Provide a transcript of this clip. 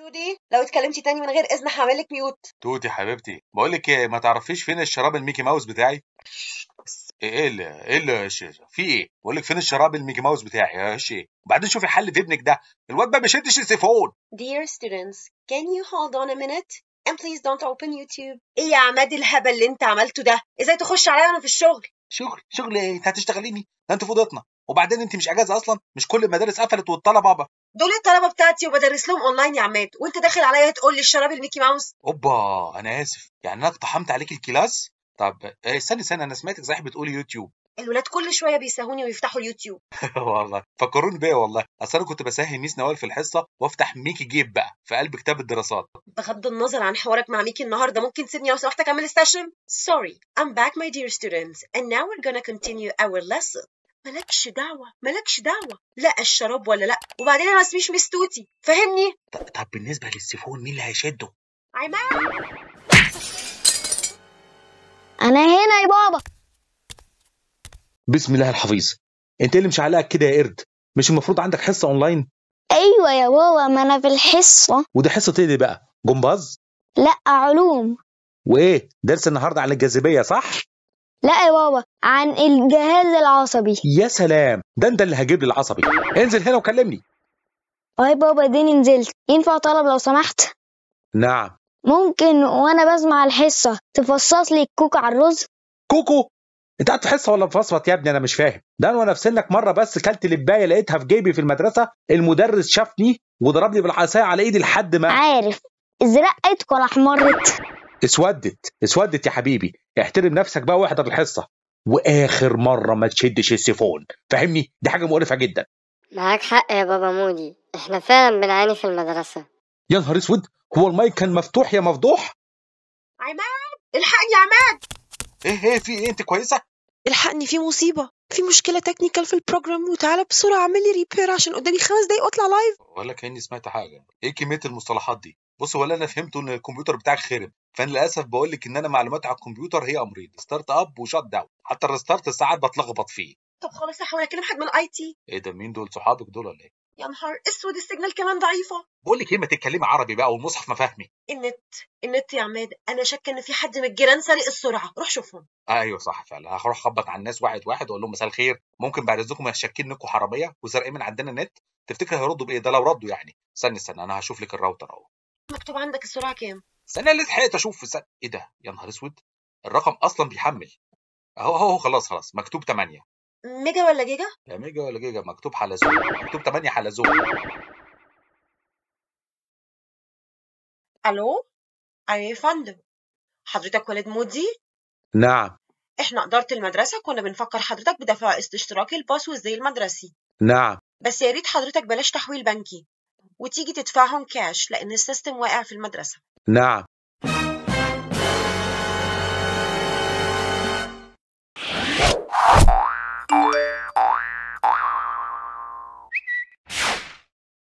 تودي لو اتكلمتي تاني من غير اذن هعملك ميوت توتي حبيبتي بقول لك إيه، ما تعرفيش فين الشراب الميكي ماوس بتاعي إيه،, ايه اللي ايه اللي في ايه بقول لك فين الشراب الميكي ماوس بتاعي يا ايه وبعدين شوفي حل في ابنك ده الواد ما بيشدش السيفون Dear students can you hold on a minute and please don't open YouTube ايه يا عماد الهبل اللي انت عملته ده ازاي تخش عليا وانا في الشغل شغل شغل ايه انت هتشتغليني ده انت فضتنا وبعدين انت مش اجازه اصلا مش كل المدارس قفلت والطلبه بقى دول الطلبه بتاعتي وبدرس لهم اونلاين يا عماد وانت داخل عليا تقول لي الشراب الميكي ماوس اوبا انا اسف يعني انا اقتحمت عليك الكلاس طب إيه، استني استني انا سمعتك صحيح بتقولي يوتيوب الولاد كل شويه بيساهوني ويفتحوا اليوتيوب والله فكروني بيا والله اصل انا كنت بسهي ميس نوال في الحصه وافتح ميكي جيب بقى في قلب كتاب الدراسات بغض النظر عن حوارك مع ميكي النهارده ممكن تسيبني لو سمحت اكمل السيشن سوري i'm back my dear students and now we're gonna continue our lesson مالكش دعوه مالكش دعوه لا الشراب ولا لا وبعدين انا ما اسميش مستوتي فاهمني طب بالنسبه للسيفون مين اللي هيشده عماد انا هنا يا بابا بسم الله الحفيظ انت اللي مش علقك كده يا قرد مش المفروض عندك حصه اونلاين ايوه يا بابا ما انا في الحصه ودي حصه ايه دي بقى جمباز لا علوم وايه درس النهارده عن الجاذبيه صح لا يا بابا عن الجهاز العصبي يا سلام ده انت اللي هجيب لي العصبي انزل هنا وكلمني اي طيب بابا اديني نزلت ينفع طلب لو سمحت نعم ممكن وانا بسمع الحصه تفصص لي الكوكو على الرز كوكو انت قاعد في حصه ولا مفصفط يا ابني انا مش فاهم ده انا وانا في سنك مره بس كلت لبايه لقيتها في جيبي في المدرسه المدرس شافني وضربني بالعصايه على ايدي لحد ما عارف ازرقت ولا احمرت اسودت اسودت يا حبيبي احترم نفسك بقى واحضر الحصه واخر مره ما تشدش السيفون فاهمني دي حاجه مقرفه جدا معاك حق يا بابا مودي احنا فعلا بنعاني في المدرسه يا نهار اسود هو المايك كان مفتوح يا مفضوح عماد الحقني يا عماد ايه ايه في ايه انت كويسه الحقني في مصيبه في مشكلة تكنيكال في البروجرام وتعالى بسرعة اعمل لي ريبير عشان قدامي خمس دقايق واطلع لايف ولا كأني سمعت حاجة، إيه كمية المصطلحات دي؟ بص هو اللي انا فهمته ان الكمبيوتر بتاعك خرب فانا للاسف بقول لك ان انا معلوماتي على الكمبيوتر هي امرين ستارت اب وشات داون حتى الريستارت ساعات بتلخبط فيه طب خلاص هحاول اكلم حد من الاي تي ايه ده مين دول صحابك دول ولا ايه يا نهار اسود السيجنال كمان ضعيفه بقول لك ايه ما تتكلمي عربي بقى والمصحف ما مفهمي النت النت يا عماد انا شاكه ان في حد من الجيران سرق السرعه روح شوفهم ايوه صح فعلا هروح اخبط على الناس واحد واحد واقول لهم مساء الخير ممكن بعد اذنكم شاكين انكم حربيه وسرقين من عندنا النت تفتكر هيردوا بايه ده لو ردوا يعني استني استني انا هشوف لك الراوتر اهو مكتوب عندك السرعه كام ثانيه اللي لحقت اشوف في ايه ده يا نهار اسود الرقم اصلا بيحمل اهو اهو خلاص خلاص مكتوب 8 ميجا ولا جيجا لا ميجا ولا جيجا مكتوب حلزون مكتوب 8 حلزون الو ايوه يا فندم حضرتك والد مودي نعم احنا إدارة المدرسة كنا بنفكر حضرتك بدفع استشتراك اشتراك والزي المدرسي نعم بس يا ريت حضرتك بلاش تحويل بنكي وتيجي تدفعهم كاش لأن السيستم واقع في المدرسة نعم